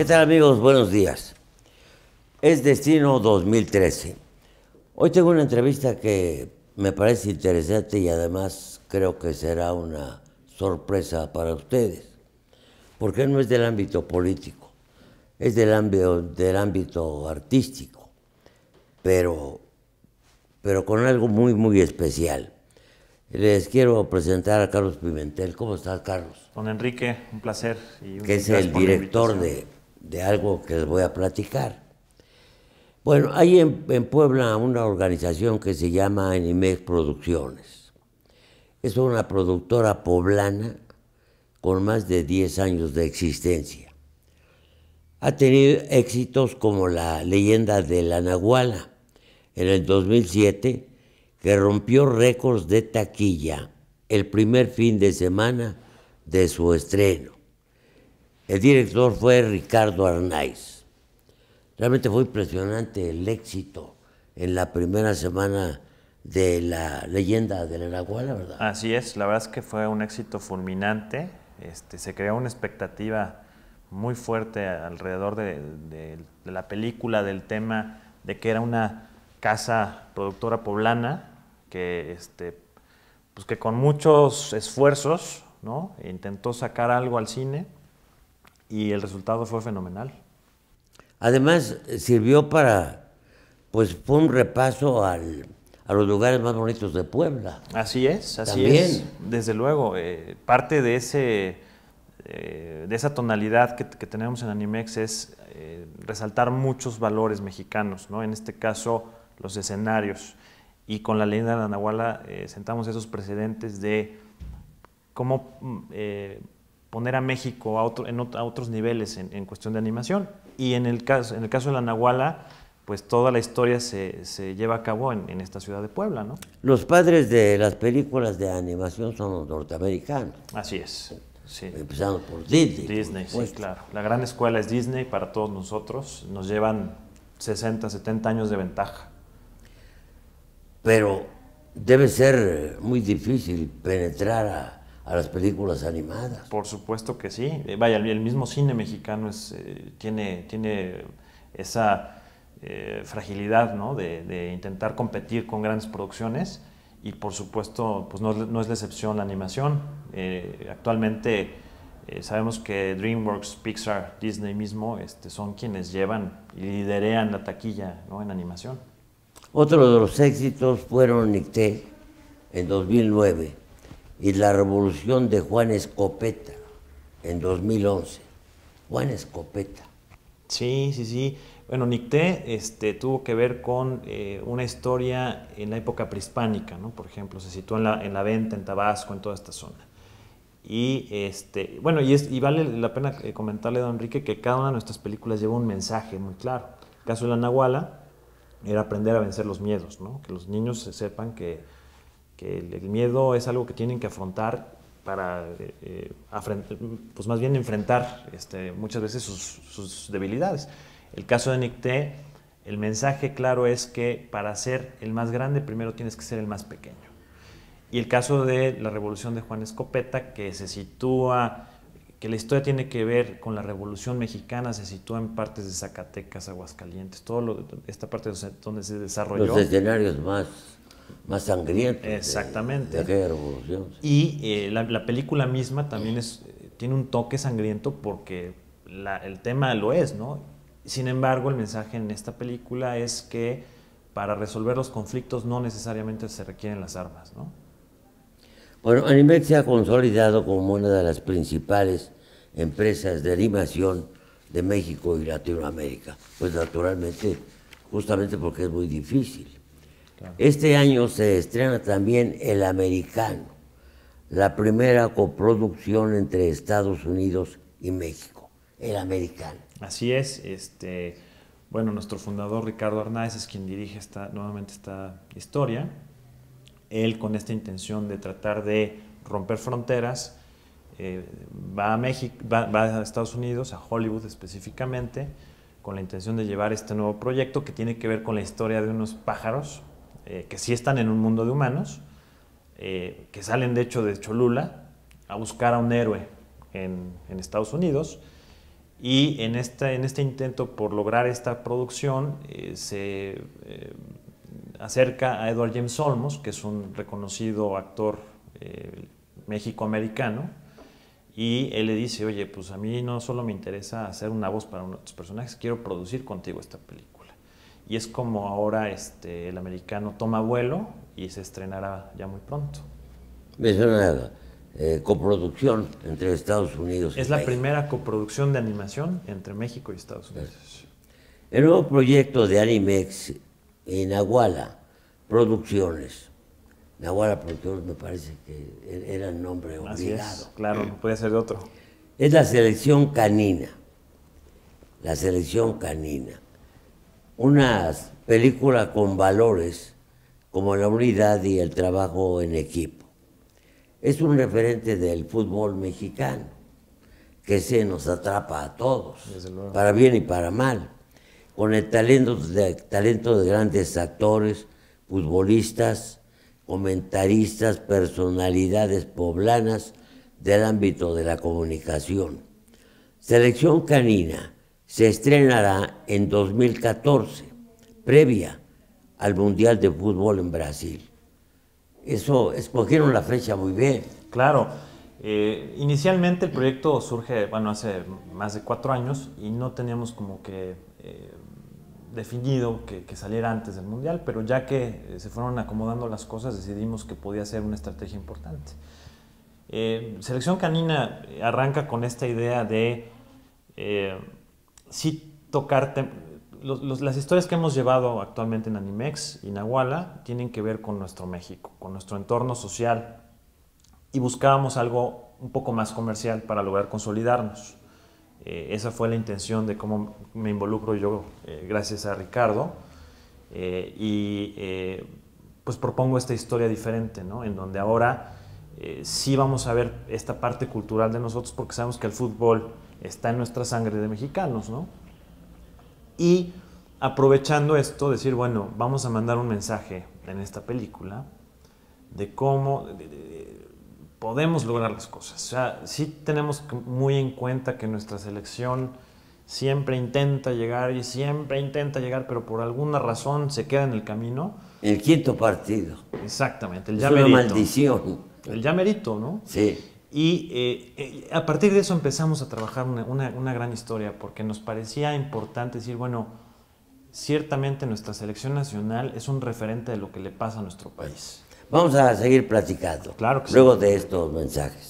¿Qué tal amigos? Buenos días. Es Destino 2013. Hoy tengo una entrevista que me parece interesante y además creo que será una sorpresa para ustedes, porque no es del ámbito político, es del ámbito, del ámbito artístico, pero, pero con algo muy, muy especial. Les quiero presentar a Carlos Pimentel. ¿Cómo estás, Carlos? Don Enrique, un placer. Y que es el director de de algo que les voy a platicar. Bueno, hay en, Puebla una organización que se llama Animex Producciones. Es una productora poblana con más de 10 años de existencia. Ha tenido éxitos como la leyenda de la Nahuala en el 2007, que rompió récords de taquilla el primer fin de semana de su estreno. El director fue Ricardo Arnaiz. Realmente fue impresionante el éxito en la primera semana de la leyenda del la ¿verdad? Así es, la verdad es que fue un éxito fulminante. Este, se creó una expectativa muy fuerte alrededor de, la película, del tema de que era una casa productora poblana que, este, pues que con muchos esfuerzos ¿no? intentó sacar algo al cine y el resultado fue fenomenal. Además, sirvió para, pues fue un repaso a los lugares más bonitos de Puebla. Así es, así También. es. Desde luego, eh, parte de, ese, eh, de esa tonalidad que, tenemos en Animex es eh, resaltar muchos valores mexicanos, ¿no? en este caso los escenarios. Y con la leyenda de Anahuala sentamos esos precedentes de cómo mm, poner a México a, otros niveles en, cuestión de animación. Y en el caso, en el caso de la Nahuala, pues toda la historia se, lleva a cabo en, esta ciudad de Puebla, ¿no? Los padres de las películas de animación son los norteamericanos. Así es. Empezamos por Disney. Disney, sí, claro. La gran escuela es Disney para todos nosotros. Nos llevan 60, 70 años de ventaja. Pero debe ser muy difícil penetrar a, a las películas animadas. Por supuesto que sí. Eh, vaya, el mismo cine mexicano es, eh, tiene, tiene esa eh, fragilidad de, intentar competir con grandes producciones y por supuesto pues no, es la excepción la animación. actualmente sabemos que DreamWorks, Pixar, Disney mismo este, son quienes llevan y liderean la taquilla en animación. Otro de los éxitos fueron Nicté en 2009 y la revolución de Juan Escopeta en 2011. Juan Escopeta. Sí, sí, sí. Bueno, Nicté este, tuvo que ver con eh, una historia en la época prehispánica, ¿no? Por ejemplo, se situó en la, en la venta, en Tabasco, en toda esta zona. Y este, bueno, y, es, y vale la pena eh, comentarle, don Enrique, que cada una de nuestras películas lleva un mensaje muy claro. El caso de la Nahuala era aprender a vencer los miedos, ¿no? Que los niños se sepan que que el, miedo es algo que tienen que afrontar para, eh, pues más bien enfrentar este, muchas veces sus, debilidades. El caso de Nicté, el mensaje claro es que para ser el más grande primero tienes que ser el más pequeño. Y el caso de la revolución de Juan Escopeta, que se sitúa, que la historia tiene que ver con la revolución mexicana, se sitúa en partes de Zacatecas, Aguascalientes, toda esta parte donde se desarrolló. Los escenarios más más sangriento. Exactamente. De, Y eh, la, película misma también es, eh, tiene un toque sangriento porque el tema lo es, ¿no? Sin embargo, el mensaje en esta película es que para resolver los conflictos no necesariamente se requieren las armas, ¿no? Bueno, animex se ha consolidado como una de las principales empresas de animación de México y Latinoamérica. Pues naturalmente, justamente porque es muy difícil. Este año se estrena también El Americano, la primera coproducción entre Estados Unidos y México, El Americano. Así es, este, bueno, nuestro fundador Ricardo Hernández es quien dirige esta, nuevamente esta historia. Él con esta intención de tratar de romper fronteras, eh, va, a México, va a Estados Unidos, a Hollywood específicamente, con la intención de llevar este nuevo proyecto que tiene que ver con la historia de unos pájaros, eh, que sí están en un mundo de humanos, eh, que salen de hecho de Cholula a buscar a un héroe en, Estados Unidos. Y en este, en este intento por lograr esta producción eh, se acerca a Edward James Olmos, que es un reconocido actor eh, americano y él le dice, oye, pues a mí no solo me interesa hacer una voz para uno personajes, quiero producir contigo esta película y es como ahora este, el americano toma vuelo y se estrenará ya muy pronto. Es una eh, coproducción entre Estados Unidos. Es la primera coproducción de animación entre México y Estados Unidos. El nuevo proyecto de Animex en Nahuala Producciones. Nahuala Producciones me parece que e-, era el nombre obligado. claro, no puede ser de otro. Es la selección canina. La selección canina una película con valores como la unidad y el trabajo en equipo. Es un referente del fútbol mexicano que se nos atrapa a todos, para bien y para mal, con el talento de, de grandes actores, futbolistas, comentaristas, personalidades poblanas del ámbito de la comunicación. Selección canina se estrenará en 2014, previa al Mundial de Fútbol en Brasil. Eso, escogieron la fecha muy bien. Claro. Eh, inicialmente el proyecto surge, bueno, hace más de cuatro años y no teníamos como que eh, definido que, saliera antes del Mundial, pero ya que eh, se fueron acomodando las cosas decidimos que podía ser una estrategia importante. Selección Canina arranca con esta idea de sí tocarte las historias que hemos llevado actualmente en Animex y Nahuala tienen que ver con nuestro México, con nuestro entorno social. Y buscábamos algo un poco más comercial para lograr consolidarnos. Eh, esa fue la intención de cómo me involucro yo, eh, gracias a Ricardo. Eh, y pues propongo esta historia diferente, ¿no? En donde ahora eh, sí vamos a ver esta parte cultural de nosotros porque sabemos que el fútbol está en nuestra sangre de mexicanos, ¿no? Y aprovechando esto, decir, bueno, vamos a mandar un mensaje en esta película de cómo podemos lograr las cosas. O sea, sí tenemos muy en cuenta que nuestra selección siempre intenta llegar y siempre intenta llegar, pero por alguna razón se queda en el camino. El quinto partido. Exactamente. el ya maldición. El llamerito, ¿no? Sí. Y eh, eh, a partir de eso empezamos a trabajar una, gran historia, porque nos parecía importante decir, bueno, ciertamente nuestra selección nacional es un referente de lo que le pasa a nuestro país. Vamos a seguir platicando. Claro que Luego de estos mensajes.